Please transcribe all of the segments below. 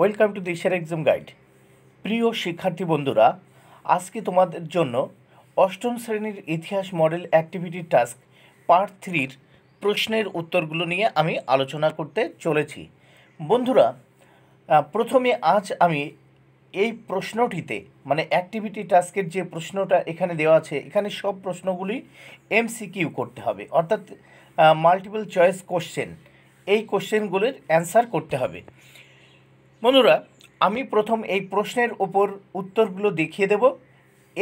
welcome to দিশার exam guide প্রিয় শিক্ষার্থী বন্ধুরা আজকে তোমাদের জন্য অষ্টম শ্রেণীর ইতিহাস মডেল অ্যাক্টিভিটি টাস্ক পার্ট থ্রির প্রশ্নের উত্তরগুলো নিয়ে আমি আলোচনা করতে চলেছি বন্ধুরা প্রথমে আজ আমি এই প্রশ্নটিতে মানে অ্যাক্টিভিটি টাস্কের যে প্রশ্নটা এখানে দেওয়া আছে এখানে সব প্রশ্নগুলি এমসিকিউ করতে হবে অর্থাৎ মাল্টিপল চয়েস কোশ্চেন এই কোশ্চেনগুলির অ্যান্সার করতে হবে বন্ধুরা আমি প্রথম এই প্রশ্নের ওপর উত্তরগুলো দেখিয়ে দেব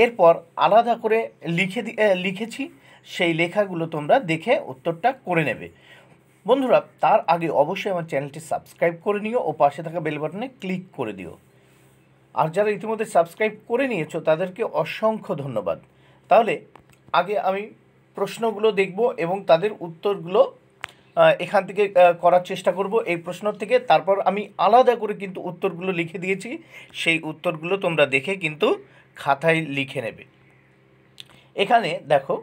এরপর আলাদা করে লিখে লিখেছি সেই লেখাগুলো তোমরা দেখে উত্তরটা করে নেবে বন্ধুরা তার আগে অবশ্যই আমার চ্যানেলটি সাবস্ক্রাইব করে নিও ও পাশে থাকা বেল বাটনে ক্লিক করে দিও আর যারা ইতিমধ্যে সাবস্ক্রাইব করে নিয়েছো তাদেরকে অসংখ্য ধন্যবাদ তাহলে আগে আমি প্রশ্নগুলো দেখব এবং তাদের উত্তরগুলো এখান থেকে করার চেষ্টা করব এই প্রশ্ন থেকে তারপর আমি আলাদা করে কিন্তু উত্তরগুলো লিখে দিয়েছি সেই উত্তরগুলো তোমরা দেখে কিন্তু খাতায় লিখে নেবে এখানে দেখো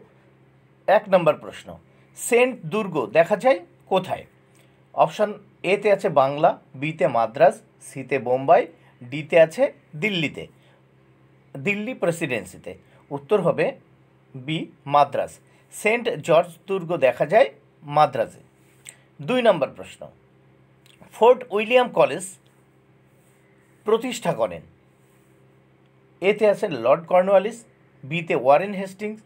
এক নম্বর প্রশ্ন সেন্ট দুর্গ দেখা যায় কোথায় অপশান এতে আছে বাংলা বিতে মাদ্রাজ সিতে বোম্বাই ডিতে আছে দিল্লিতে দিল্লি প্রেসিডেন্সিতে উত্তর হবে বি মাদ্রাস সেন্ট জর্জ দুর্গ দেখা যায় মাদ্রাজে দুই নম্বর প্রশ্ন ফোর্ট উইলিয়াম কলেজ প্রতিষ্ঠা করেন এতে আছেন লর্ড কর্নওয়ালিস বিতে ওয়ারেন হেস্টিংস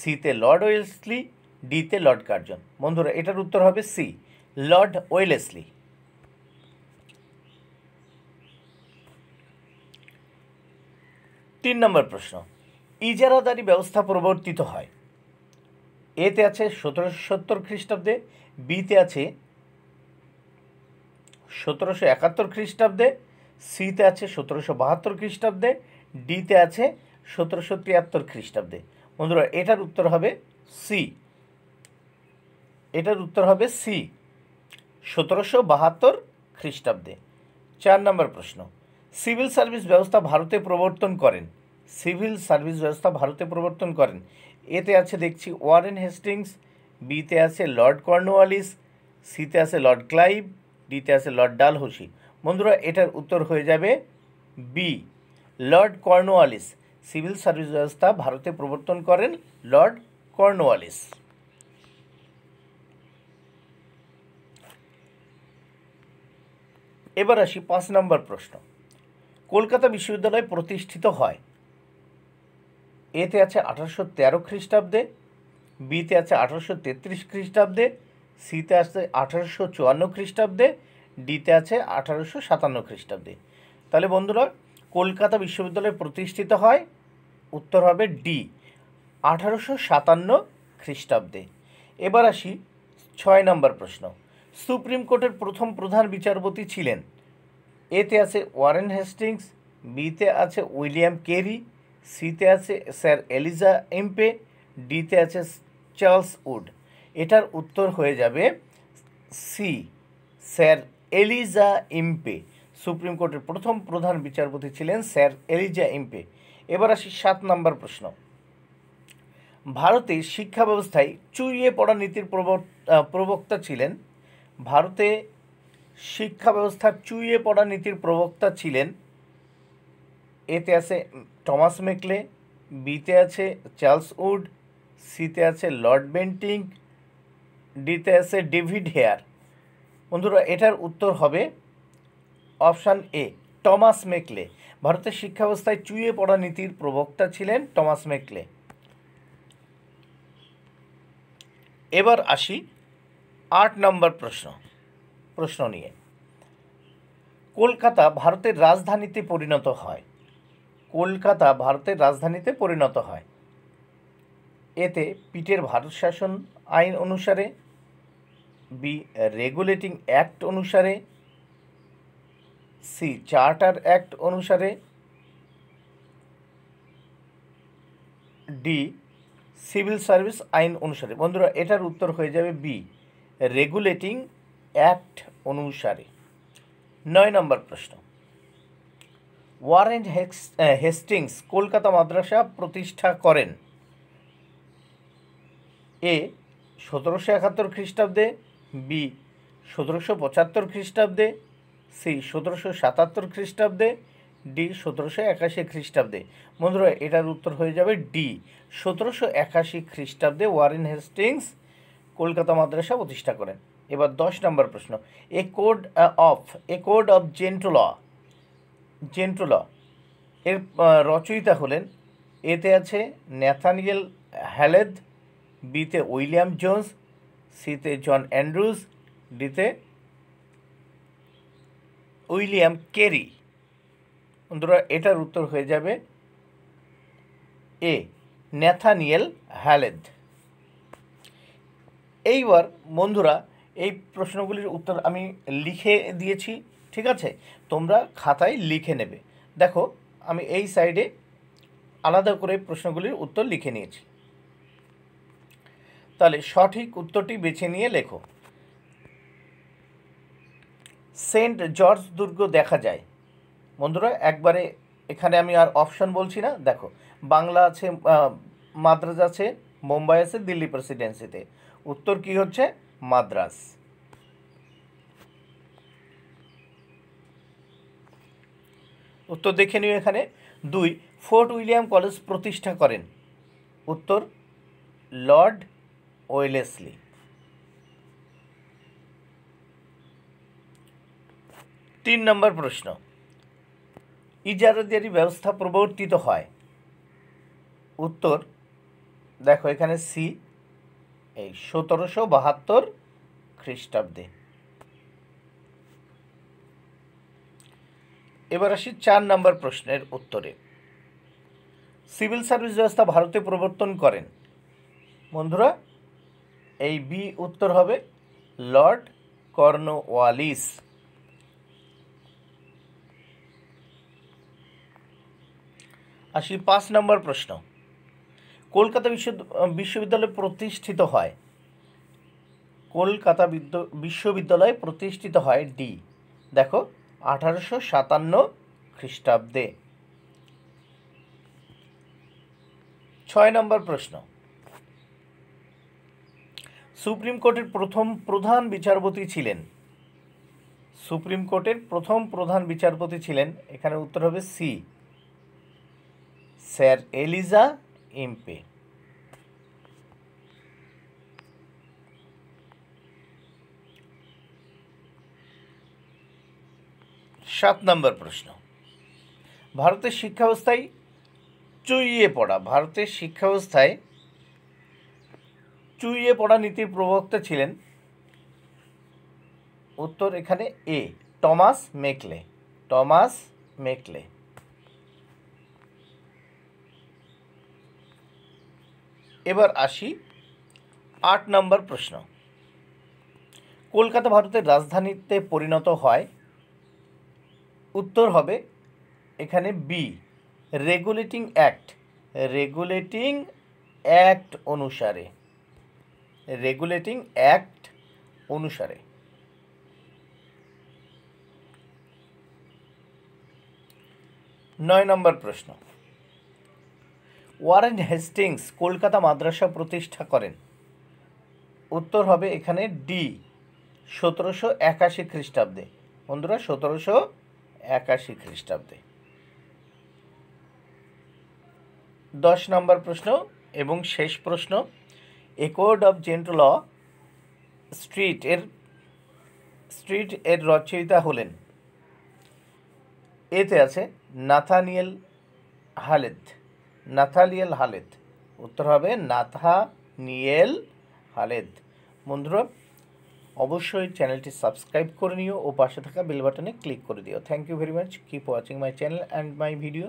সিতে লর্ড ওয়েলসলি ডিতে লর্ড কার্জন বন্ধুরা এটার উত্তর হবে সি লর্ড ওয়েলেসলি তিন নম্বর প্রশ্ন ইজারাদারি ব্যবস্থা প্রবর্তিত হয় এতে আছে সতেরোশো সত্তর খ্রিস্টাব্দে বিতে আছে সতেরোশো একাত্তর খ্রিস্টাব্দে সিতে আছে সতেরোশো বাহাত্তর খ্রিস্টাব্দে ডিতে আছে সতেরোশো তিয়াত্তর খ্রিস্টাব্দে বন্ধুরা এটার উত্তর হবে সি এটার উত্তর হবে সি সতেরোশো বাহাত্তর খ্রিস্টাব্দে চার নম্বর প্রশ্ন সিভিল সার্ভিস ব্যবস্থা ভারতে প্রবর্তন করেন সিভিল সার্ভিস ব্যবস্থা ভারতে প্রবর্তন করেন এতে আছে দেখছি ওয়ারেন হেস্টিংস বিতে আছে লর্ড কর্নওয়ালিস সিতে আছে লর্ড ক্লাইভ ডিতে আছে লর্ড হোসি বন্ধুরা এটার উত্তর হয়ে যাবে B lord Cornwallis civil service ব্যবস্থা ভারতে প্রবর্তন করেন লর্ড কর্নওয়ালিস এবার আসি পাঁচ নম্বর প্রশ্ন কলকাতা বিশ্ববিদ্যালয় প্রতিষ্ঠিত হয় এতে আছে আঠারোশো তেরো খ্রিস্টাব্দে বিতে আছে আঠারোশো তেত্রিশ খ্রিস্টাব্দে সিতে আসছে আঠারোশো চুয়ান্ন খ্রিস্টাব্দে ডিতে আছে আঠারোশো সাতান্ন খ্রিস্টাব্দে তাহলে বন্ধুরা কলকাতা বিশ্ববিদ্যালয় প্রতিষ্ঠিত হয় উত্তর হবে ডি আঠারোশো সাতান্ন খ্রিস্টাব্দে এবার আসি ছয় নম্বর প্রশ্ন সুপ্রিম কোর্টের প্রথম প্রধান বিচারপতি ছিলেন এতে আছে ওয়ারেন হেস্টিংস বিতে আছে উইলিয়াম কেরি সিতে আছে স্যার এলিজা এমপে ডিতে আছে চার্লস উড এটার উত্তর হয়ে যাবে C sir Elijah Impey supreme কোর্টের প্রথম প্রধান বিচারপতি ছিলেন স্যার এলিজা ইম্পে এবার আসি সাত নম্বর প্রশ্ন ভারতে শিক্ষা ব্যবস্থায় চুইয়ে পড়া নীতির প্রবক্তা ছিলেন ভারতে শিক্ষা ব্যবস্থার চুইয়ে পড়া নীতির প্রবক্তা ছিলেন এতে আছে টমাস মেকলে বিতে আছে চার্লস উড সিতে আছে লর্ড বেন্টিং ডিতে আছে ডেভিড হেয়ার বন্ধুরা এটার উত্তর হবে অপশান এ টমাস মেকলে ভারতের শিক্ষা ব্যবস্থায় চুয়ে পড়া নীতির প্রবক্তা ছিলেন টমাস মেকলে এবার আসি আট নম্বর প্রশ্ন প্রশ্ন নিয়ে কলকাতা ভারতের রাজধানীতে পরিণত হয় কলকাতা ভারতের রাজধানীতে পরিণত হয় এতে পিঠের ভারত শাসন আইন অনুসারে বি রেগুলেটিং অ্যাক্ট অনুসারে সি চার্টার অ্যাক্ট অনুসারে ডি সিভিল সার্ভিস আইন অনুসারে বন্ধুরা এটার উত্তর হয়ে যাবে বি রেগুলেটিং অ্যাক্ট অনুসারে নয় নম্বর প্রশ্ন ওয়ারেন্ট হেস্টিংস কলকাতা মাদ্রাসা প্রতিষ্ঠা করেন এ সতেরোশো একাত্তর খ্রিস্টাব্দে বি সতেরোশো পঁচাত্তর খ্রিস্টাব্দে সি সতেরোশো সাতাত্তর খ্রিস্টাব্দে ডি সতেরোশো একাশি খ্রিস্টাব্দে বন্ধুরা এটার উত্তর হয়ে যাবে ডি সতেরোশো একাশি খ্রিস্টাব্দে ওয়ারেন হেস্টিংস কলকাতা মাদ্রাসা প্রতিষ্ঠা করেন এবার দশ নম্বর প্রশ্ন a code of a code of Gentoo Gentoo এর রচয়িতা হলেন এতে আছে ন্যাথানিয়েল হ্যালেদ বিতে উইলিয়াম জোন্স সিতে জন অ্যান্ড্রুজ ডিতে উইলিয়াম কেরি বন্ধুরা এটার উত্তর হয়ে যাবে এ ন্যাথানিয়েল হ্যালেদ এইবার বন্ধুরা এই প্রশ্নগুলির উত্তর আমি লিখে দিয়েছি ঠিক আছে তোমরা খাতায় লিখে নেবে দেখো আমি এই সাইডে আলাদা করে প্রশ্নগুলির উত্তর লিখে নিয়েছি তাহলে সঠিক উত্তরটি বেছে নিয়ে লেখো সেন্ট জর্জ দুর্গ দেখা যায় বন্ধুরা একবারে এখানে আমি আর অপশন বলছি না দেখো বাংলা আছে মাদ্রাজ আছে মুম্বাই আছে দিল্লি প্রেসিডেন্সিতে উত্তর কি হচ্ছে মাদ্রাস উত্তর দেখে নিও এখানে দুই ফোর্ট উইলিয়াম কলেজ প্রতিষ্ঠা করেন উত্তর লর্ড ওয়েলেসলি তিন নম্বর প্রশ্ন ইজারাদারি ব্যবস্থা প্রবর্তিত হয় উত্তর দেখো এখানে সি এই সতেরোশো বাহাত্তর খ্রিস্টাব্দে এবার আসি চার নম্বর প্রশ্নের উত্তরে সিভিল সার্ভিস ব্যবস্থা ভারতে প্রবর্তন করেন বন্ধুরা এই বি উত্তর হবে লর্ড কর্নওয়ালিস আসি পাঁচ নম্বর প্রশ্ন কলকাতা বিশ্ব বিশ্ববিদ্যালয় প্রতিষ্ঠিত হয় কলকাতা বিশ্ববিদ্যালয় প্রতিষ্ঠিত হয় ডি দেখো আঠারোশো সাতান্ন খ্রিস্টাব্দে ছয় নম্বর প্রশ্ন সুপ্রিম কোর্টের প্রথম প্রধান বিচারপতি ছিলেন সুপ্রিম কোর্টের প্রথম প্রধান বিচারপতি ছিলেন এখানে উত্তর হবে সি স্যার এলিজা এমপে সাত নম্বর প্রশ্ন ভারতের শিক্ষাব্যবস্থায় ব্যবস্থায় চুইয়ে পড়া ভারতের শিক্ষাব্যবস্থায় চুইয়ে পড়া নীতির প্রবক্তা ছিলেন উত্তর এখানে A Thomas Macaulay Thomas Macaulay এবার আসি আট নম্বর প্রশ্ন কলকাতা ভারতের রাজধানীতে পরিণত হয় উত্তর হবে এখানে B regulating act regulating act অনুসারে রেগুলেটিং অ্যাক্ট অনুসারে নয় নম্বর প্রশ্ন ওয়ারেন হেস্টিংস কলকাতা মাদ্রাসা প্রতিষ্ঠা করেন উত্তর হবে এখানে ডি সতেরোশো একাশি খ্রিস্টাব্দে বন্ধুরা সতেরোশো একাশি খ্রিস্টাব্দে দশ নম্বর প্রশ্ন এবং শেষ প্রশ্ন এ অফ জেন্টল স্ট্রিট এর স্ট্রিট এর রচয়িতা হলেন এতে আছে নাথানিয়েল হালেদ নাথালিয়েল হালেদ উত্তর হবে নাথা নিয়েল হালেদ বন্ধুরা অবশ্যই চ্যানেলটি সাবস্ক্রাইব করে নিও ও পাশে থাকা বেল বাটনে ক্লিক করে দিও thank you very much keep watching my channel and my video